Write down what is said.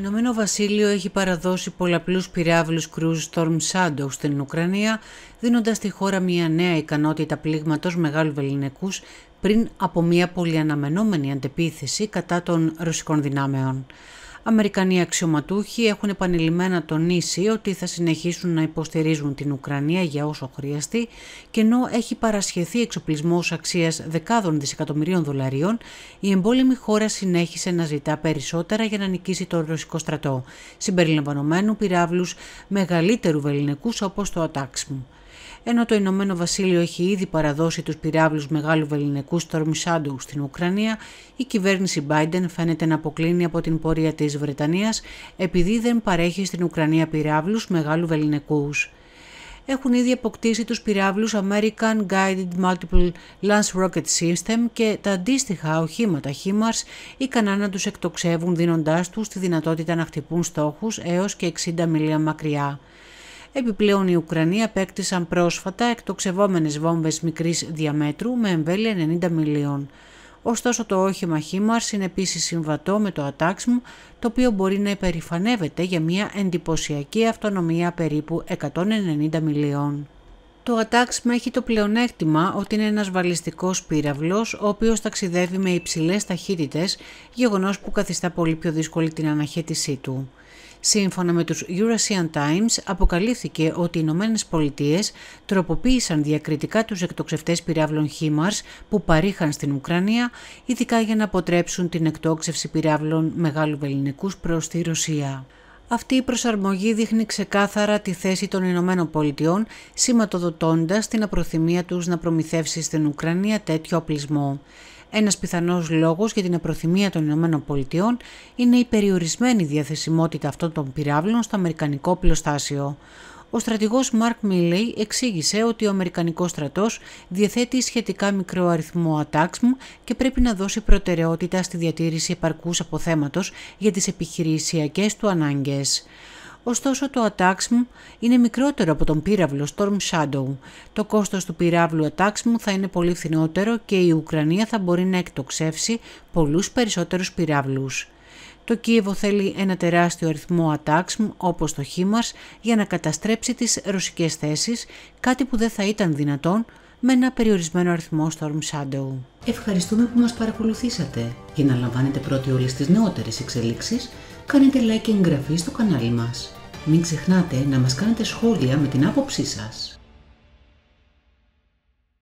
Ηνωμένο Βασίλειο έχει παραδώσει πολλαπλούς πυράβλους Cruise Storm Shadow στην Ουκρανία, δίνοντας στη χώρα μια νέα ικανότητα πλήγματος μεγάλου βεληνικούς πριν από μια πολυαναμενόμενη αντεπίθεση κατά των ρωσικών δυνάμεων. Αμερικανοί αξιωματούχοι έχουν επανειλημμένα τονίσει ότι θα συνεχίσουν να υποστηρίζουν την Ουκρανία για όσο χρειαστεί και ενώ έχει παρασχεθεί εξοπλισμός αξίας δεκάδων δισεκατομμυρίων δολαρίων, η εμπόλεμη χώρα συνέχισε να ζητά περισσότερα για να νικήσει το ρωσικό στρατό, συμπεριλαμβανομένου πυράβλους μεγαλύτερου βεληνικούς όπως το ατάξιμου ενώ το Ηνωμένο Βασίλειο έχει ήδη παραδώσει τους πυράβλους μεγάλου βεληνικούς Storm Shadow στην Ουκρανία, η κυβέρνηση Biden φαίνεται να αποκλίνει από την πορεία της Βρετανίας επειδή δεν παρέχει στην Ουκρανία πυράβλους μεγάλου βεληνικούς έχουν ήδη αποκτήσει τους πυράβλους American Guided Multiple Lance Rocket System και τα αντίστοιχα οχήματα HIMARS ικανά να τους εκτοξεύουν δίνοντάς τους τη δυνατότητα να χτυπούν στόχους έως και 60 μιλία μακριά. Επιπλέον οι Ουκρανοί απέκτησαν πρόσφατα εκτοξευόμενες βόμβες μικρής διαμέτρου με εμβέλεια 90 μιλίων. Ωστόσο το όχημα HIMARS είναι επίσης συμβατό με το Ατάξμ, το οποίο μπορεί να υπερηφανεύεται για μια εντυπωσιακή αυτονομία περίπου 190 μιλίων. Το Ατάξμ έχει το πλεονέκτημα ότι είναι ένας βαλιστικός πύραυλος, ο οποίος ταξιδεύει με υψηλές ταχύτητες, γεγονός που καθιστά πολύ πιο δύσκολη την αναχέτησή του. Σύμφωνα με τους Eurasian Times, αποκαλύφθηκε ότι οι Ηνωμένες Πολιτείες τροποποίησαν διακριτικά τους εκτοξευτές πυράβλων HIMARS που παρήχαν στην Ουκρανία, ειδικά για να αποτρέψουν την εκτόξευση πυράβλων μεγάλου βελληνικούς προς τη Ρωσία. Αυτή η προσαρμογή δείχνει ξεκάθαρα τη θέση των Ηνωμένων Πολιτειών, σηματοδοτώντας την απροθυμία τους να προμηθεύσει στην Ουκρανία τέτοιο οπλισμό. Ένας πιθανός λόγος για την απροθυμία των ΗΠΑ είναι η περιορισμένη διαθεσιμότητα αυτών των πυράβλων στο Αμερικανικό πλωστάσιο. Ο στρατηγός Μαρκ Μίλεϊ εξήγησε ότι ο Αμερικανικός στρατός διαθέτει σχετικά μικρό αριθμό ατάξμ και πρέπει να δώσει προτεραιότητα στη διατήρηση επαρκούς αποθέματος για τις επιχειρησιακές του ανάγκες. Ωστόσο το ατάξιμο είναι μικρότερο από τον πύραυλο Storm Shadow. Το κόστος του πυράβλου ατάξιμου θα είναι πολύ φθηνότερο και η Ουκρανία θα μπορεί να εκτοξεύσει πολλούς περισσότερους πυράβλους. Το Κίεβο θέλει ένα τεράστιο αριθμό ατάξμ όπως το Χίμαρς για να καταστρέψει τις ρωσικές θέσεις, κάτι που δεν θα ήταν δυνατόν με ένα περιορισμένο αριθμό Storm Shadow. Ευχαριστούμε που μας παρακολουθήσατε. Για να λαμβάνετε πρώτοι όλες τις νεότερες εξελίξεις, κάνετε like και εγγραφή στο κανάλι μας. Μην ξεχνάτε να μας κάνετε σχόλια με την άποψή σας.